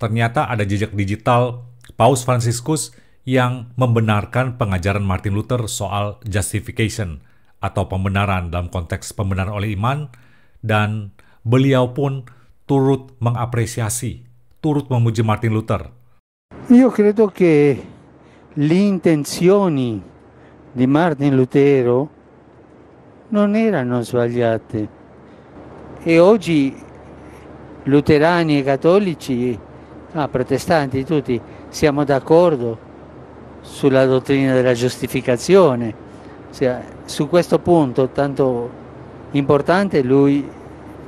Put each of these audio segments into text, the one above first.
ternyata ada jejak digital Paus Franciscus yang membenarkan pengajaran Martin Luther soal justification atau pembenaran dalam konteks pembenaran oleh iman dan beliau pun turut mengapresiasi, turut memuji Martin Luther. Io credo che le intenzioni di Martin Lutero non erano sbagliate e oggi luterani e cattolici ah, protestanti tutti, siamo d'accordo sulla dottrina della giustificazione. Cioè, su questo punto tanto importante lui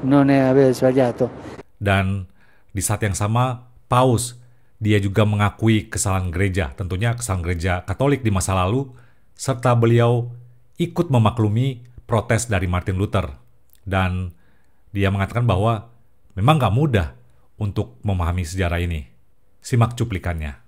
non è aveva sbagliato. Dan di saat yang sama Paus dia juga mengakui kesalahan gereja, tentunya kesalahan gereja Katolik di masa lalu serta beliau ikut memaklumi protes dari Martin Luther dan dia mengatakan bahwa memang gak mudah untuk memahami sejarah ini. Simak cuplikannya.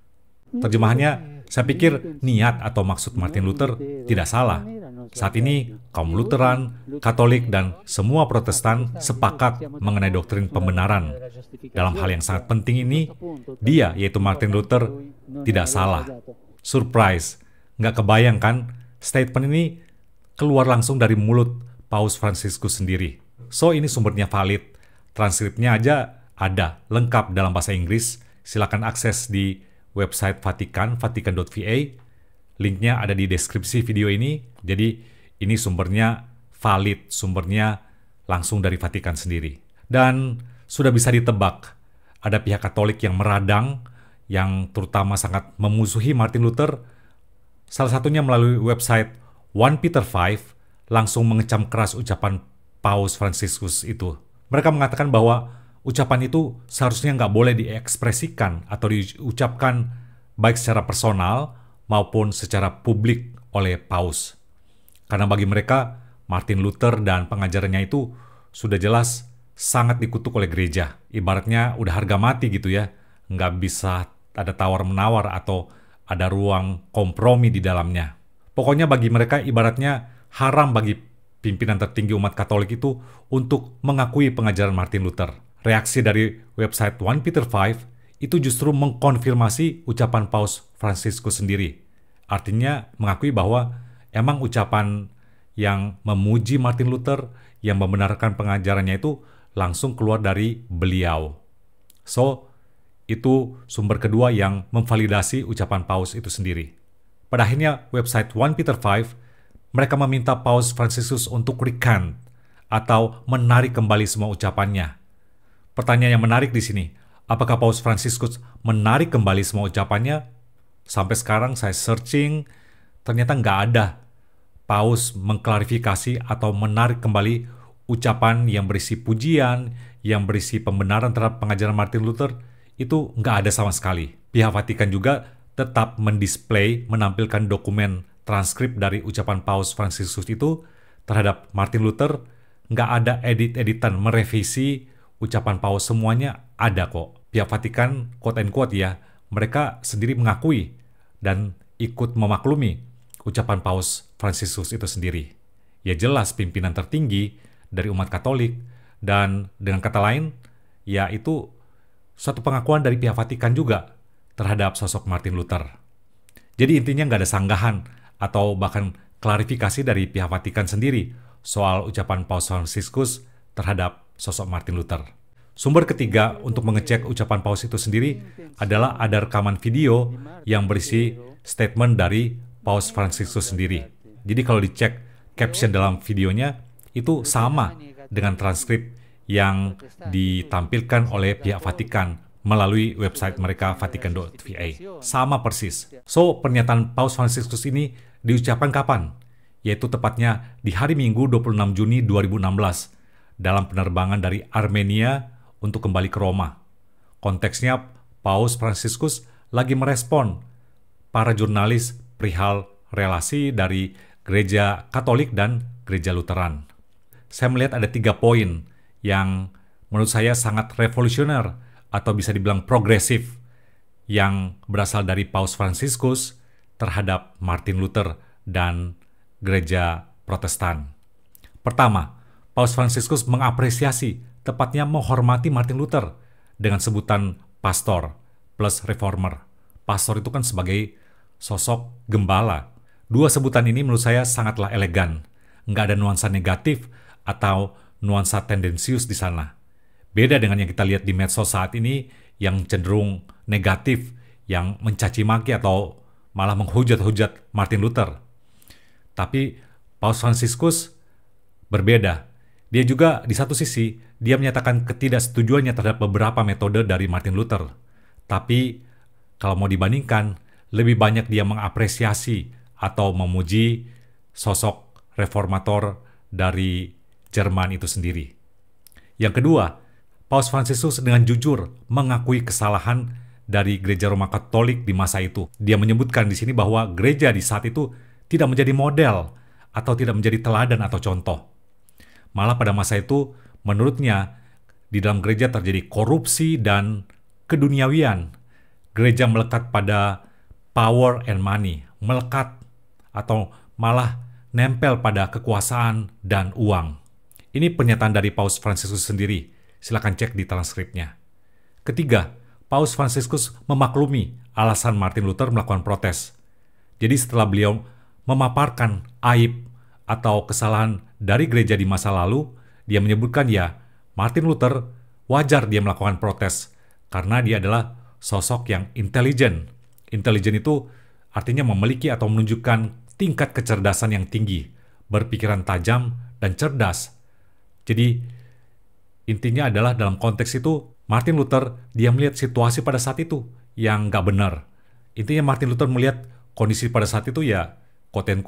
Terjemahannya, saya pikir niat atau maksud Martin Luther tidak salah. Saat ini, kaum Lutheran, Katolik, dan semua Protestan sepakat mengenai doktrin pembenaran. Dalam hal yang sangat penting ini, dia, yaitu Martin Luther, tidak salah. Surprise, nggak kebayangkan statement ini keluar langsung dari mulut Paus Franciscus sendiri. So, ini sumbernya valid. Transkripnya aja ada lengkap dalam bahasa Inggris. Silakan akses di website Vatikan, vatikan.va. Linknya ada di deskripsi video ini. Jadi ini sumbernya valid, sumbernya langsung dari Vatikan sendiri. Dan sudah bisa ditebak, ada pihak Katolik yang meradang, yang terutama sangat memusuhi Martin Luther, salah satunya melalui website One Peter 5 langsung mengecam keras ucapan Paus Franciscus itu. Mereka mengatakan bahwa ucapan itu seharusnya nggak boleh diekspresikan atau diucapkan baik secara personal maupun secara publik oleh Paus. Karena bagi mereka, Martin Luther dan pengajarannya itu sudah jelas sangat dikutuk oleh gereja. Ibaratnya udah harga mati gitu ya. Nggak bisa ada tawar-menawar atau ada ruang kompromi di dalamnya. Pokoknya bagi mereka ibaratnya haram bagi pimpinan tertinggi umat Katolik itu untuk mengakui pengajaran Martin Luther Reaksi dari website one Peter five itu justru mengkonfirmasi ucapan Paus francisco sendiri. Artinya mengakui bahwa emang ucapan yang memuji Martin Luther yang membenarkan pengajarannya itu langsung keluar dari beliau. So, itu sumber kedua yang memvalidasi ucapan Paus itu sendiri. Pada akhirnya, website one Peter five mereka meminta Paus Franciscus untuk recant atau menarik kembali semua ucapannya Pertanyaan yang menarik di sini, apakah Paus Franciscus menarik kembali semua ucapannya? Sampai sekarang saya searching, ternyata nggak ada Paus mengklarifikasi atau menarik kembali ucapan yang berisi pujian, yang berisi pembenaran terhadap pengajaran Martin Luther, itu nggak ada sama sekali. Pihak Vatikan juga tetap mendisplay, menampilkan dokumen transkrip dari ucapan Paus Franciscus itu terhadap Martin Luther, nggak ada edit-editan merevisi ucapan Paus semuanya ada kok. Pihak Vatikan, quote and quote ya, mereka sendiri mengakui dan ikut memaklumi ucapan Paus Fransiskus itu sendiri. Ya jelas pimpinan tertinggi dari umat Katolik dan dengan kata lain, ya itu suatu pengakuan dari pihak Vatikan juga terhadap sosok Martin Luther. Jadi intinya nggak ada sanggahan atau bahkan klarifikasi dari pihak Vatikan sendiri soal ucapan Paus Fransiskus terhadap sosok Martin Luther. Sumber ketiga untuk mengecek ucapan Paus itu sendiri adalah ada rekaman video yang berisi statement dari Paus Franciscus sendiri. Jadi kalau dicek caption dalam videonya itu sama dengan transkrip yang ditampilkan oleh pihak Vatikan melalui website mereka vatikan.va. Sama persis. So, pernyataan Paus Franciscus ini diucapkan kapan? Yaitu tepatnya di hari Minggu 26 Juni 2016 dalam penerbangan dari Armenia untuk kembali ke Roma. Konteksnya, Paus Franciscus lagi merespon para jurnalis perihal relasi dari gereja Katolik dan gereja Lutheran. Saya melihat ada tiga poin yang menurut saya sangat revolusioner atau bisa dibilang progresif yang berasal dari Paus Franciscus terhadap Martin Luther dan gereja Protestan. Pertama, Paus Franciscus mengapresiasi, tepatnya menghormati Martin Luther dengan sebutan pastor plus reformer. Pastor itu kan sebagai sosok gembala. Dua sebutan ini menurut saya sangatlah elegan. Nggak ada nuansa negatif atau nuansa tendensius di sana. Beda dengan yang kita lihat di medsos saat ini yang cenderung negatif, yang mencaci maki atau malah menghujat-hujat Martin Luther. Tapi Paus Franciscus berbeda. Dia juga di satu sisi dia menyatakan ketidaksetujuannya terhadap beberapa metode dari Martin Luther. Tapi kalau mau dibandingkan, lebih banyak dia mengapresiasi atau memuji sosok reformator dari Jerman itu sendiri. Yang kedua, Paus Fransiskus dengan jujur mengakui kesalahan dari gereja Roma Katolik di masa itu. Dia menyebutkan di sini bahwa gereja di saat itu tidak menjadi model atau tidak menjadi teladan atau contoh. Malah pada masa itu, menurutnya, di dalam gereja terjadi korupsi dan keduniawian. Gereja melekat pada power and money, melekat atau malah nempel pada kekuasaan dan uang. Ini pernyataan dari Paus Franciscus sendiri. Silahkan cek di transkripnya. Ketiga, Paus Franciscus memaklumi alasan Martin Luther melakukan protes. Jadi setelah beliau memaparkan aib atau kesalahan dari gereja di masa lalu, dia menyebutkan ya, Martin Luther wajar dia melakukan protes karena dia adalah sosok yang intelijen. Intelijen itu artinya memiliki atau menunjukkan tingkat kecerdasan yang tinggi, berpikiran tajam dan cerdas. Jadi intinya adalah dalam konteks itu Martin Luther dia melihat situasi pada saat itu yang nggak benar. Intinya Martin Luther melihat kondisi pada saat itu ya quote and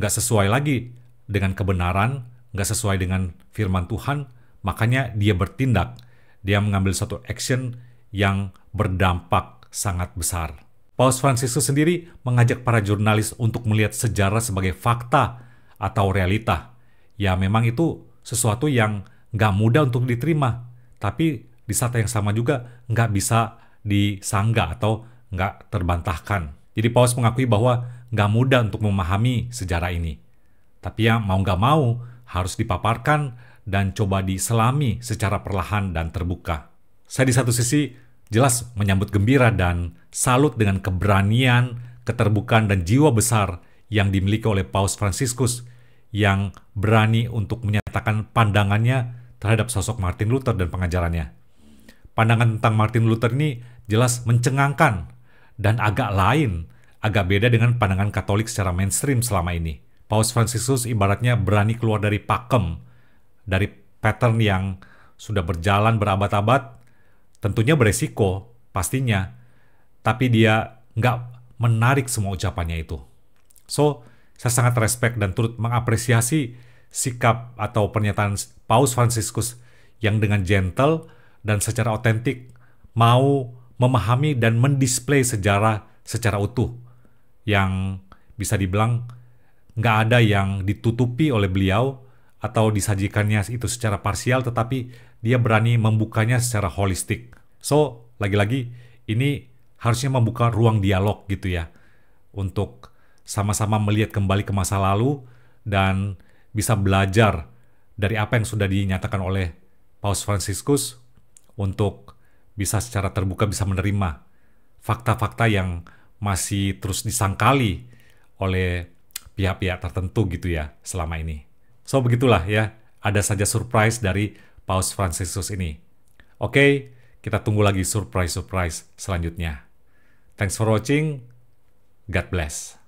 nggak sesuai lagi dengan kebenaran, nggak sesuai dengan firman Tuhan, makanya dia bertindak. Dia mengambil satu action yang berdampak sangat besar. Paus Francisus sendiri mengajak para jurnalis untuk melihat sejarah sebagai fakta atau realita. Ya memang itu sesuatu yang nggak mudah untuk diterima, tapi di saat yang sama juga nggak bisa disanggah atau nggak terbantahkan. Jadi Paus mengakui bahwa nggak mudah untuk memahami sejarah ini. Tapi ya mau nggak mau harus dipaparkan dan coba diselami secara perlahan dan terbuka. Saya di satu sisi jelas menyambut gembira dan salut dengan keberanian, keterbukaan, dan jiwa besar yang dimiliki oleh Paus Franciscus yang berani untuk menyatakan pandangannya terhadap sosok Martin Luther dan pengajarannya. Pandangan tentang Martin Luther ini jelas mencengangkan dan agak lain agak beda dengan pandangan Katolik secara mainstream selama ini. Paus Franciscus ibaratnya berani keluar dari pakem, dari pattern yang sudah berjalan berabad-abad, tentunya beresiko, pastinya. Tapi dia nggak menarik semua ucapannya itu. So, saya sangat respect dan turut mengapresiasi sikap atau pernyataan Paus Franciscus yang dengan gentle dan secara otentik mau memahami dan mendisplay sejarah secara utuh yang bisa dibilang nggak ada yang ditutupi oleh beliau atau disajikannya itu secara parsial tetapi dia berani membukanya secara holistik. So, lagi-lagi ini harusnya membuka ruang dialog gitu ya untuk sama-sama melihat kembali ke masa lalu dan bisa belajar dari apa yang sudah dinyatakan oleh Paus Franciscus untuk bisa secara terbuka bisa menerima fakta-fakta yang masih terus disangkali oleh pihak-pihak tertentu gitu ya selama ini. So begitulah ya, ada saja surprise dari Paus Franciscus ini. Oke, okay, kita tunggu lagi surprise-surprise selanjutnya. Thanks for watching. God bless.